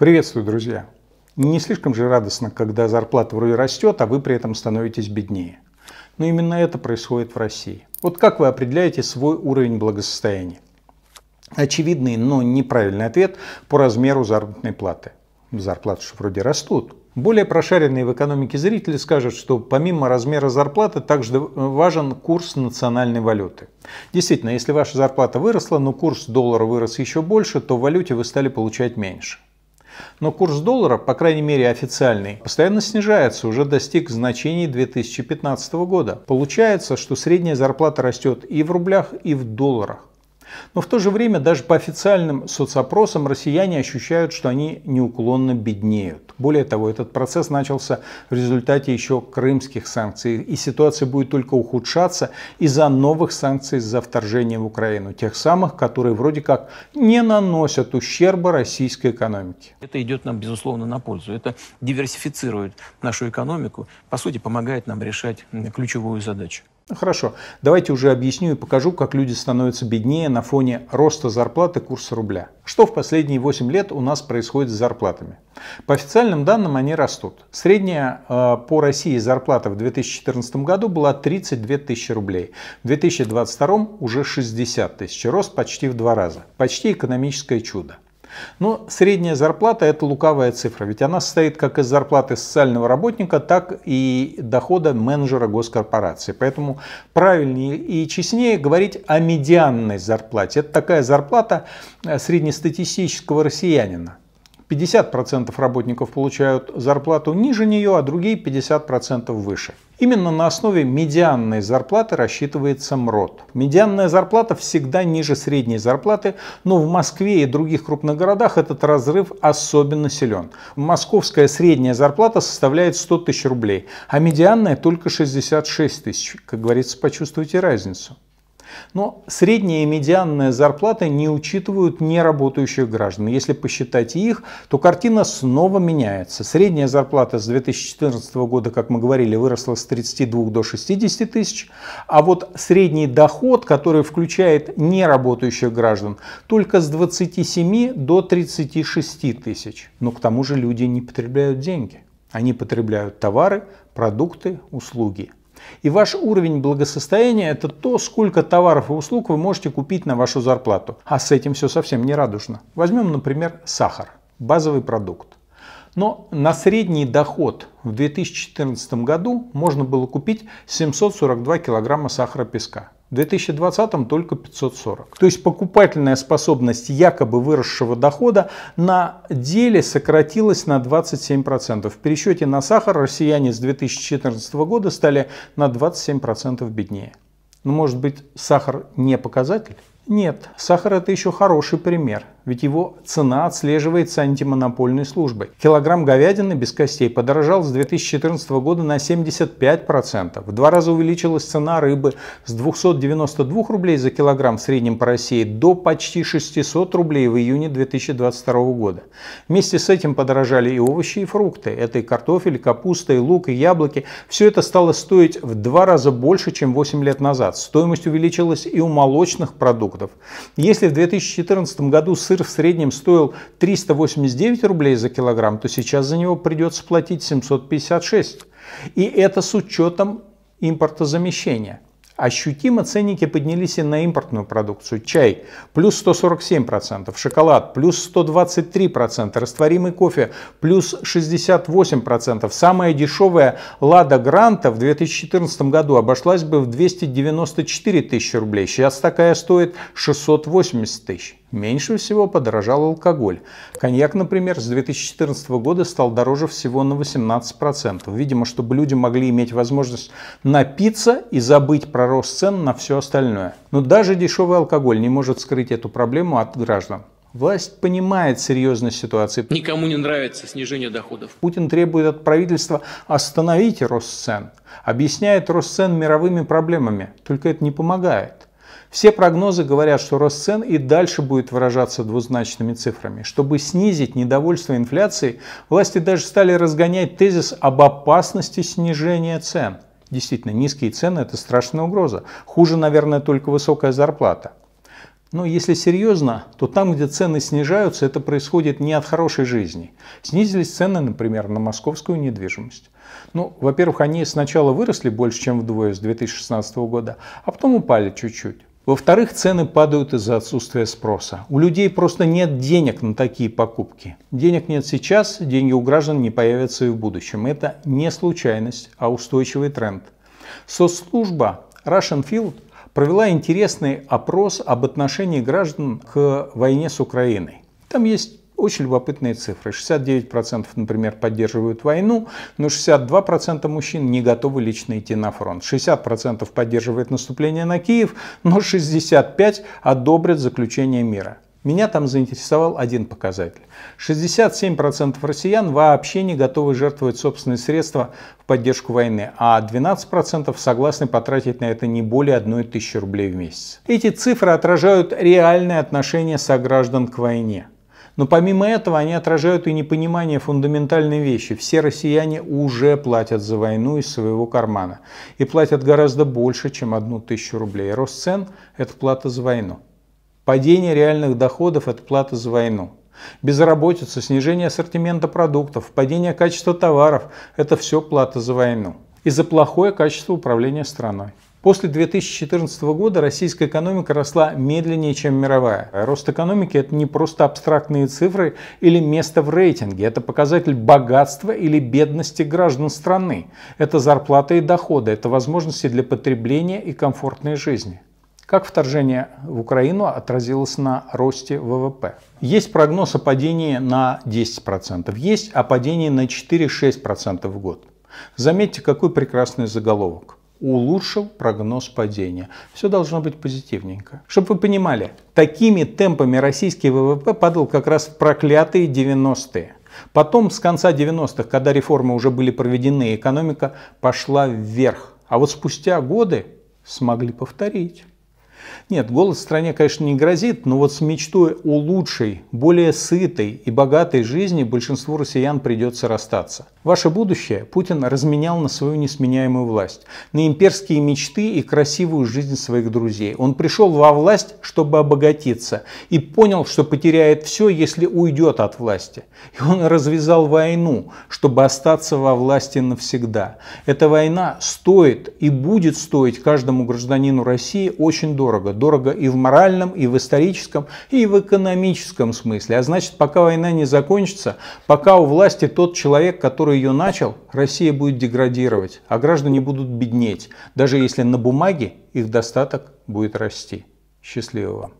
Приветствую, друзья! Не слишком же радостно, когда зарплата вроде растет, а вы при этом становитесь беднее. Но именно это происходит в России. Вот как вы определяете свой уровень благосостояния? Очевидный, но неправильный ответ по размеру заработной платы. Зарплаты же вроде растут. Более прошаренные в экономике зрители скажут, что помимо размера зарплаты также важен курс национальной валюты. Действительно, если ваша зарплата выросла, но курс доллара вырос еще больше, то в валюте вы стали получать меньше. Но курс доллара, по крайней мере официальный, постоянно снижается, уже достиг значений 2015 года. Получается, что средняя зарплата растет и в рублях, и в долларах. Но в то же время даже по официальным соцопросам россияне ощущают, что они неуклонно беднеют. Более того, этот процесс начался в результате еще крымских санкций, и ситуация будет только ухудшаться из-за новых санкций за вторжение в Украину, тех самых, которые вроде как не наносят ущерба российской экономике. Это идет нам, безусловно, на пользу. Это диверсифицирует нашу экономику, по сути, помогает нам решать ключевую задачу. Хорошо, давайте уже объясню и покажу, как люди становятся беднее на фоне роста зарплаты курса рубля. Что в последние 8 лет у нас происходит с зарплатами? По официальным данным они растут. Средняя э, по России зарплата в 2014 году была 32 тысячи рублей. В 2022 уже 60 тысяч, рост почти в два раза. Почти экономическое чудо. Но ну, средняя зарплата – это лукавая цифра, ведь она состоит как из зарплаты социального работника, так и дохода менеджера госкорпорации. Поэтому правильнее и честнее говорить о медианной зарплате. Это такая зарплата э, среднестатистического россиянина. 50% работников получают зарплату ниже нее, а другие 50% выше. Именно на основе медианной зарплаты рассчитывается МРОД. Медианная зарплата всегда ниже средней зарплаты, но в Москве и других крупных городах этот разрыв особенно силен. Московская средняя зарплата составляет 100 тысяч рублей, а медианная только 66 тысяч. Как говорится, почувствуйте разницу. Но средняя и медианная зарплаты не учитывают неработающих граждан. Если посчитать их, то картина снова меняется. Средняя зарплата с 2014 года, как мы говорили, выросла с 32 до 60 тысяч, а вот средний доход, который включает неработающих граждан, только с 27 до 36 тысяч. Но к тому же люди не потребляют деньги. Они потребляют товары, продукты, услуги – и ваш уровень благосостояния – это то, сколько товаров и услуг вы можете купить на вашу зарплату. А с этим все совсем не радужно. Возьмем, например, сахар, базовый продукт. Но на средний доход в 2014 году можно было купить 742 килограмма сахара песка в 2020 только 540. То есть покупательная способность якобы выросшего дохода на деле сократилась на 27%. В пересчете на сахар россияне с 2014 года стали на 27% беднее. Но ну, может быть сахар не показатель? Нет, сахар это еще хороший пример ведь его цена отслеживается антимонопольной службой. Килограмм говядины без костей подорожал с 2014 года на 75%. В два раза увеличилась цена рыбы с 292 рублей за килограмм в среднем по России до почти 600 рублей в июне 2022 года. Вместе с этим подорожали и овощи, и фрукты. Это и картофель, и капуста, и лук, и яблоки. Все это стало стоить в два раза больше, чем 8 лет назад. Стоимость увеличилась и у молочных продуктов. Если в 2014 году с сыр в среднем стоил 389 рублей за килограмм, то сейчас за него придется платить 756. И это с учетом импортозамещения. Ощутимо ценники поднялись и на импортную продукцию. Чай плюс 147%, шоколад плюс 123%, растворимый кофе плюс 68%. Самая дешевая «Лада Гранта» в 2014 году обошлась бы в 294 тысячи рублей. Сейчас такая стоит 680 тысяч. Меньше всего подорожал алкоголь. Коньяк, например, с 2014 года стал дороже всего на 18%. Видимо, чтобы люди могли иметь возможность напиться и забыть про рост цен на все остальное. Но даже дешевый алкоголь не может скрыть эту проблему от граждан. Власть понимает серьезность ситуации. Никому не нравится снижение доходов. Путин требует от правительства остановить рост цен. Объясняет рост цен мировыми проблемами. Только это не помогает. Все прогнозы говорят, что рост цен и дальше будет выражаться двузначными цифрами. Чтобы снизить недовольство инфляцией, власти даже стали разгонять тезис об опасности снижения цен. Действительно, низкие цены – это страшная угроза. Хуже, наверное, только высокая зарплата. Но ну, если серьезно, то там, где цены снижаются, это происходит не от хорошей жизни. Снизились цены, например, на московскую недвижимость. Ну, во-первых, они сначала выросли больше, чем вдвое с 2016 года, а потом упали чуть-чуть. Во-вторых, цены падают из-за отсутствия спроса. У людей просто нет денег на такие покупки. Денег нет сейчас, деньги у граждан не появятся и в будущем. Это не случайность, а устойчивый тренд. Соцслужба Russian Field провела интересный опрос об отношении граждан к войне с Украиной. Там есть очень любопытные цифры. 69%, например, поддерживают войну, но 62% мужчин не готовы лично идти на фронт. 60% поддерживает наступление на Киев, но 65% одобрят заключение мира. Меня там заинтересовал один показатель. 67% россиян вообще не готовы жертвовать собственные средства в поддержку войны, а 12% согласны потратить на это не более 1 тысячи рублей в месяц. Эти цифры отражают реальное отношение сограждан к войне. Но помимо этого они отражают и непонимание фундаментальной вещи. Все россияне уже платят за войну из своего кармана. И платят гораздо больше, чем одну тысячу рублей. Рост цен – это плата за войну падение реальных доходов от платы за войну. Безработица, снижение ассортимента продуктов, падение качества товаров – это все плата за войну. И за плохое качество управления страной. После 2014 года российская экономика росла медленнее, чем мировая. Рост экономики – это не просто абстрактные цифры или место в рейтинге. Это показатель богатства или бедности граждан страны. Это зарплата и доходы, это возможности для потребления и комфортной жизни. Как вторжение в Украину отразилось на росте ВВП? Есть прогноз о падении на 10%, есть о падении на 4-6% в год. Заметьте, какой прекрасный заголовок. Улучшил прогноз падения. Все должно быть позитивненько. Чтобы вы понимали, такими темпами российский ВВП падал как раз в проклятые 90-е. Потом с конца 90-х, когда реформы уже были проведены, экономика пошла вверх. А вот спустя годы смогли повторить. Нет, голод в стране, конечно, не грозит, но вот с мечтой о лучшей, более сытой и богатой жизни большинству россиян придется расстаться. Ваше будущее Путин разменял на свою несменяемую власть, на имперские мечты и красивую жизнь своих друзей. Он пришел во власть, чтобы обогатиться, и понял, что потеряет все, если уйдет от власти. И он развязал войну, чтобы остаться во власти навсегда. Эта война стоит и будет стоить каждому гражданину России очень дорого дорого. Дорого и в моральном, и в историческом, и в экономическом смысле. А значит, пока война не закончится, пока у власти тот человек, который ее начал, Россия будет деградировать, а граждане будут беднеть, даже если на бумаге их достаток будет расти. Счастливо вам!